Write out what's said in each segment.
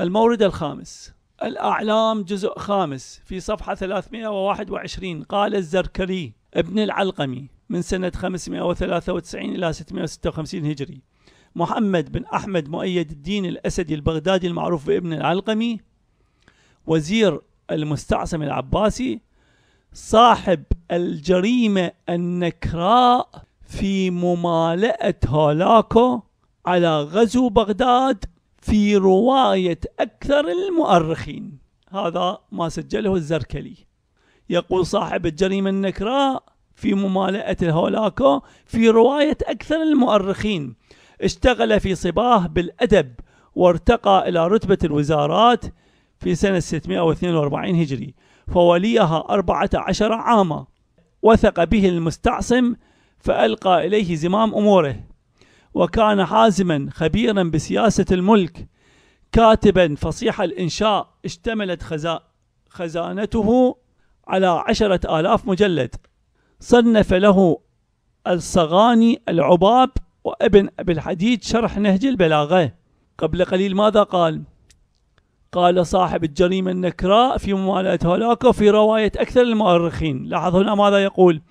المورد الخامس الأعلام جزء خامس في صفحة 321 قال الزركري ابن العلقمي من سنة 593 إلى 656 هجري محمد بن أحمد مؤيد الدين الأسدي البغدادي المعروف بابن العلقمي وزير المستعصم العباسي صاحب الجريمة النكراء في ممالئة هولاكو على غزو بغداد في رواية أكثر المؤرخين هذا ما سجله الزركلي يقول صاحب الجريمة النكراء في ممالئة الهولاكو في رواية أكثر المؤرخين اشتغل في صباه بالأدب وارتقى إلى رتبة الوزارات في سنة 642 هجري فوليها 14 عاما وثق به المستعصم فألقى إليه زمام أموره وكان حازما خبيرا بسياسة الملك كاتبا فصيح الإنشاء اشتملت خزا خزانته على عشرة آلاف مجلد صنف له الصغاني العباب وابن أبي الحديد شرح نهج البلاغة قبل قليل ماذا قال؟ قال صاحب الجريمة النكراء في موالاه هولاك في رواية أكثر المؤرخين لاحظ هنا ماذا يقول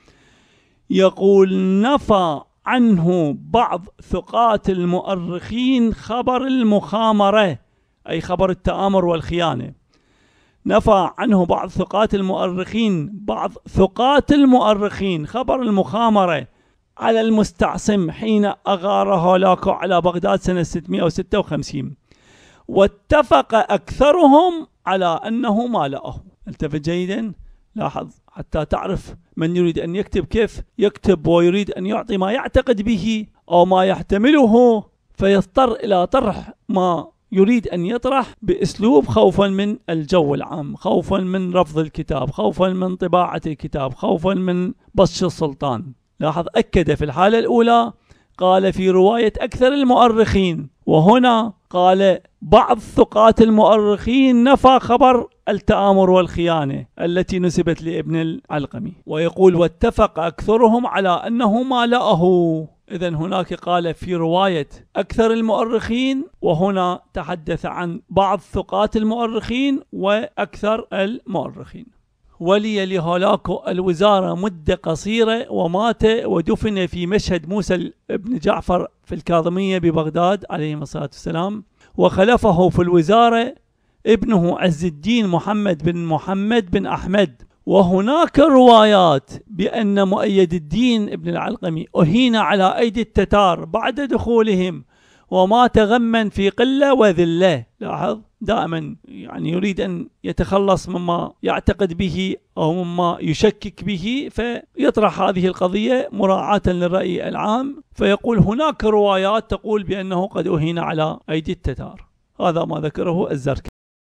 يقول نفى عنه بعض ثقات المؤرخين خبر المخامرة أي خبر التآمر والخيانة نفى عنه بعض ثقات المؤرخين بعض ثقات المؤرخين خبر المخامرة على المستعصم حين أغار هولاكو على بغداد سنة 656 واتفق أكثرهم على أنه مالأه التفت جيدا لاحظ حتى تعرف من يريد أن يكتب كيف يكتب ويريد أن يعطي ما يعتقد به أو ما يحتمله فيضطر إلى طرح ما يريد أن يطرح بأسلوب خوفا من الجو العام خوفا من رفض الكتاب خوفا من طباعة الكتاب خوفا من بطش السلطان لاحظ أكد في الحالة الأولى قال في رواية أكثر المؤرخين وهنا قال بعض ثقات المؤرخين نفى خبر التآمر والخيانة التي نسبت لابن العلقمي ويقول واتفق أكثرهم على أنه ما لأه إذا هناك قال في رواية أكثر المؤرخين وهنا تحدث عن بعض ثقات المؤرخين وأكثر المؤرخين ولي لهولاكو الوزارة مدة قصيرة ومات ودفن في مشهد موسى بن جعفر في الكاظمية ببغداد عليه الصلاة والسلام وخلفه في الوزارة ابنه عز الدين محمد بن محمد بن أحمد وهناك روايات بأن مؤيد الدين ابن العلقمي أهين على أيدي التتار بعد دخولهم وما تغمن في قلة وذلة لاحظ دائما يعني يريد أن يتخلص مما يعتقد به أو مما يشكك به فيطرح هذه القضية مراعاة للرأي العام فيقول هناك روايات تقول بأنه قد أهين على أيدي التتار هذا ما ذكره الزركي